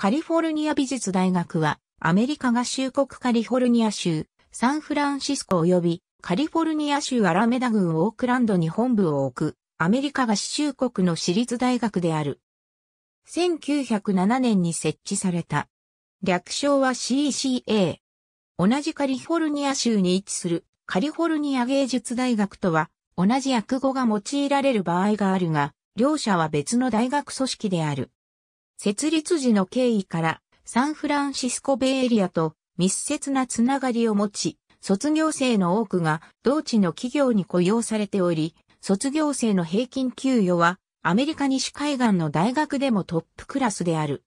カリフォルニア美術大学は、アメリカ合衆国カリフォルニア州、サンフランシスコ及び、カリフォルニア州アラメダ郡オークランドに本部を置く、アメリカ合衆国の私立大学である。1907年に設置された。略称は CCA。同じカリフォルニア州に位置するカリフォルニア芸術大学とは同じ訳語が用いられる場合があるが、両者は別の大学組織である。設立時の経緯からサンフランシスコベイエリアと密接なつながりを持ち、卒業生の多くが同地の企業に雇用されており、卒業生の平均給与はアメリカ西海岸の大学でもトップクラスである。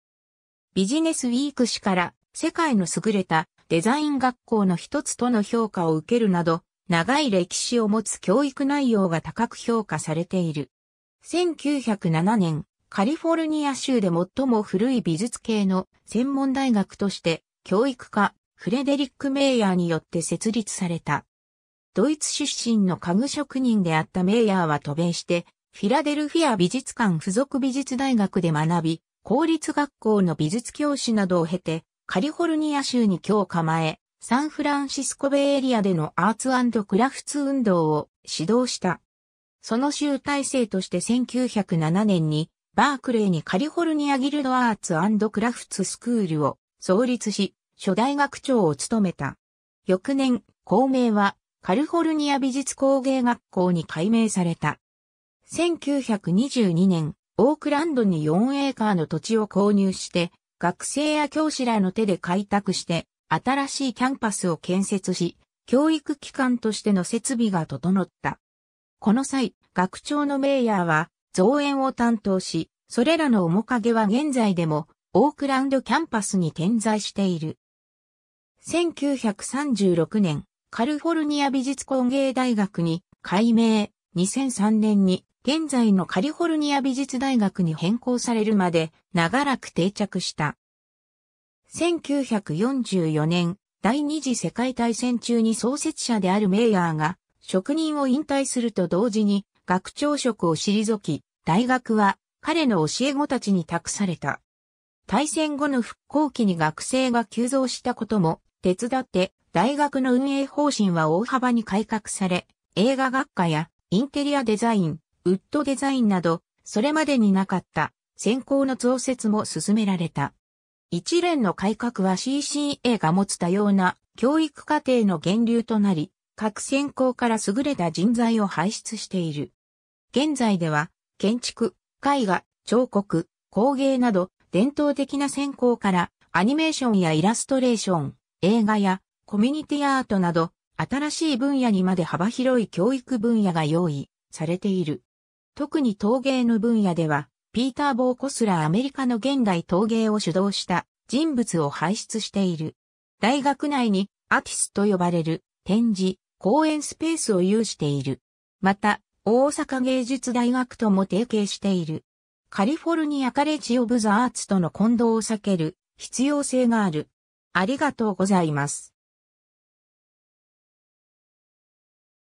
ビジネスウィーク誌から世界の優れたデザイン学校の一つとの評価を受けるなど、長い歴史を持つ教育内容が高く評価されている。1907年、カリフォルニア州で最も古い美術系の専門大学として教育家フレデリック・メイヤーによって設立された。ドイツ出身の家具職人であったメイヤーは渡米して、フィラデルフィア美術館附属美術大学で学び、公立学校の美術教師などを経て、カリフォルニア州に今日構え、サンフランシスコベイエリアでのアーツクラフツ運動を指導した。その集大成として1907年にバークレーにカリフォルニアギルドアーツクラフツスクールを創立し、初代学長を務めた。翌年、校名はカリフォルニア美術工芸学校に改名された。1922年、オークランドに4エーカーの土地を購入して、学生や教師らの手で開拓して、新しいキャンパスを建設し、教育機関としての設備が整った。この際、学長のメイヤーは、造園を担当し、それらの面影は現在でもオークランドキャンパスに点在している。1936年、カルフォルニア美術工芸大学に改名、2003年に現在のカリフォルニア美術大学に変更されるまで長らく定着した。1944年、第二次世界大戦中に創設者であるメイヤーが職人を引退すると同時に学長職を退き、大学は彼の教え子たちに託された。大戦後の復興期に学生が急増したことも手伝って大学の運営方針は大幅に改革され、映画学科やインテリアデザイン、ウッドデザインなど、それまでになかった専攻の増設も進められた。一連の改革は CCA が持つ多様な教育課程の源流となり、各選考から優れた人材を輩出している。現在では、建築、絵画、彫刻、工芸など、伝統的な選考から、アニメーションやイラストレーション、映画やコミュニティアートなど、新しい分野にまで幅広い教育分野が用意されている。特に陶芸の分野では、ピーター・ボー・コスラアメリカの現代陶芸を主導した人物を輩出している。大学内にアティスと呼ばれる展示、公園スペースを有している。また、大阪芸術大学とも提携している。カリフォルニアカレッジオブザアーツとの混同を避ける必要性がある。ありがとうございます。